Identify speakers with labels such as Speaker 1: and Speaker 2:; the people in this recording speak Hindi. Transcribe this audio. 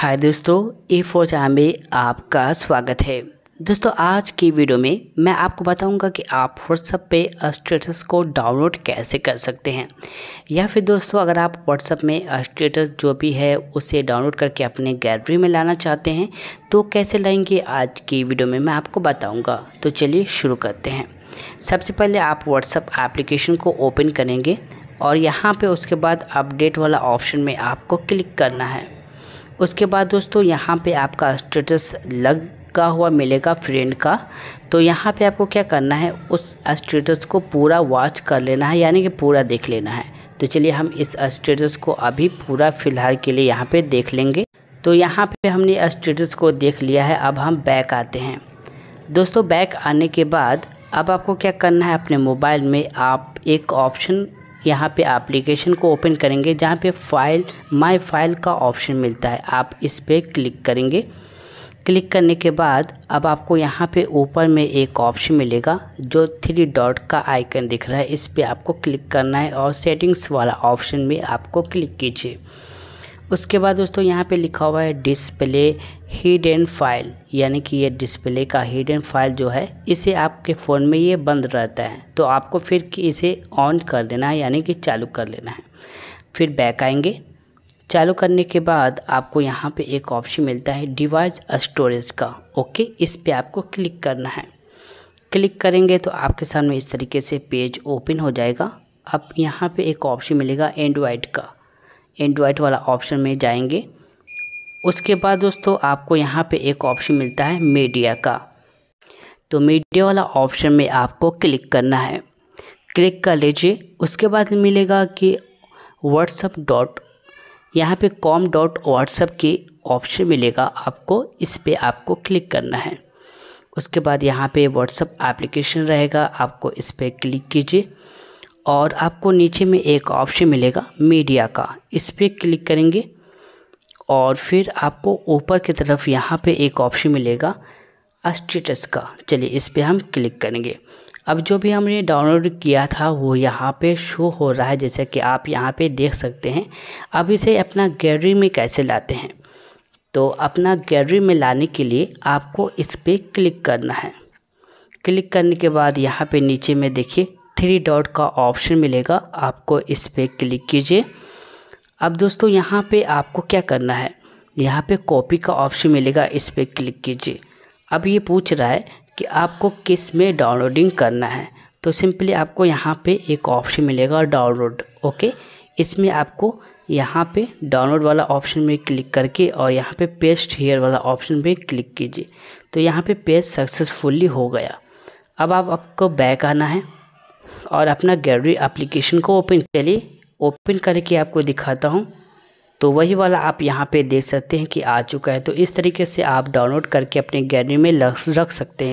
Speaker 1: हाय दोस्तों ए फोर चाय में आपका स्वागत है दोस्तों आज की वीडियो में मैं आपको बताऊंगा कि आप व्हाट्सअप पे स्टेटस को डाउनलोड कैसे कर सकते हैं या फिर दोस्तों अगर आप व्हाट्सअप में स्टेटस जो भी है उसे डाउनलोड करके अपने गैलरी में लाना चाहते हैं तो कैसे लाएंगे आज की वीडियो में मैं आपको बताऊँगा तो चलिए शुरू करते हैं सबसे पहले आप व्हाट्सअप एप्लीकेशन को ओपन करेंगे और यहाँ पर उसके बाद अपडेट वाला ऑप्शन में आपको क्लिक करना है उसके बाद दोस्तों यहाँ पे आपका स्टेटस लग का हुआ मिलेगा फ्रेंड का तो यहाँ पे आपको क्या करना है उस स्टेटस को पूरा वॉच कर लेना है यानी कि पूरा देख लेना है तो चलिए हम इस स्टेटस को अभी पूरा फ़िलहाल के लिए यहाँ पे देख लेंगे तो यहाँ पे हमने स्टेटस को देख लिया है अब हम बैक आते हैं दोस्तों बैक आने के बाद अब आपको क्या करना है अपने मोबाइल में आप एक ऑप्शन यहाँ पे एप्लीकेशन को ओपन करेंगे जहाँ पे फाइल माय फाइल का ऑप्शन मिलता है आप इस पर क्लिक करेंगे क्लिक करने के बाद अब आपको यहाँ पे ऊपर में एक ऑप्शन मिलेगा जो थ्री डॉट का आइकन दिख रहा है इस पर आपको क्लिक करना है और सेटिंग्स वाला ऑप्शन में आपको क्लिक कीजिए उसके बाद दोस्तों यहाँ पे लिखा हुआ है डिस्प्ले हिडन फाइल यानी कि ये डिस्प्ले का हिडन फाइल जो है इसे आपके फ़ोन में ये बंद रहता है तो आपको फिर कि इसे ऑन कर देना है यानी कि चालू कर लेना है फिर बैक आएंगे चालू करने के बाद आपको यहाँ पे एक ऑप्शन मिलता है डिवाइस स्टोरेज का ओके इस पर आपको क्लिक करना है क्लिक करेंगे तो आपके सामने इस तरीके से पेज ओपन हो जाएगा अब यहाँ पे एक ऑप्शन मिलेगा एंड्रॉयड का एंड्रॉयड वाला ऑप्शन में जाएंगे उसके बाद दोस्तों आपको यहाँ पे एक ऑप्शन मिलता है मीडिया का तो मीडिया वाला ऑप्शन में आपको क्लिक करना है क्लिक कर लीजिए उसके बाद मिलेगा कि व्हाट्सअप डॉट यहाँ पे कॉम डॉट व्हाट्सअप के ऑप्शन मिलेगा आपको इस पर आपको क्लिक करना है उसके बाद यहाँ पे व्हाट्सअप एप्लीकेशन रहेगा आपको इस पर क्लिक कीजिए और आपको नीचे में एक ऑप्शन मिलेगा मीडिया का इस पर क्लिक करेंगे और फिर आपको ऊपर की तरफ यहाँ पे एक ऑप्शन मिलेगा स्टेटस का चलिए इस पर हम क्लिक करेंगे अब जो भी हमने डाउनलोड किया था वो यहाँ पे शो हो रहा है जैसे कि आप यहाँ पे देख सकते हैं अब इसे अपना गैलरी में कैसे लाते हैं तो अपना गैलरी में लाने के लिए आपको इस पर क्लिक करना है क्लिक करने के बाद यहाँ पे नीचे में देखिए थ्री डॉट का ऑप्शन मिलेगा आपको इस पर क्लिक कीजिए अब दोस्तों यहाँ पे आपको क्या करना है यहाँ पे कॉपी का ऑप्शन मिलेगा इस पर क्लिक कीजिए अब ये पूछ रहा है कि आपको किस में डाउनलोडिंग करना है तो सिंपली आपको यहाँ पे एक ऑप्शन मिलेगा डाउनलोड ओके इसमें आपको यहाँ पे डाउनलोड वाला ऑप्शन में क्लिक करके और यहाँ पे पेस्ट हेयर वाला ऑप्शन में क्लिक कीजिए तो यहाँ पे पेस्ट सक्सेसफुली हो गया अब आप आपको बैक आना है और अपना गैलरी एप्लीकेशन को ओपन चलिए ओपन करके आपको दिखाता हूँ तो वही वाला आप यहाँ पे देख सकते हैं कि आ चुका है तो इस तरीके से आप डाउनलोड करके अपने गैलरी में रख सकते हैं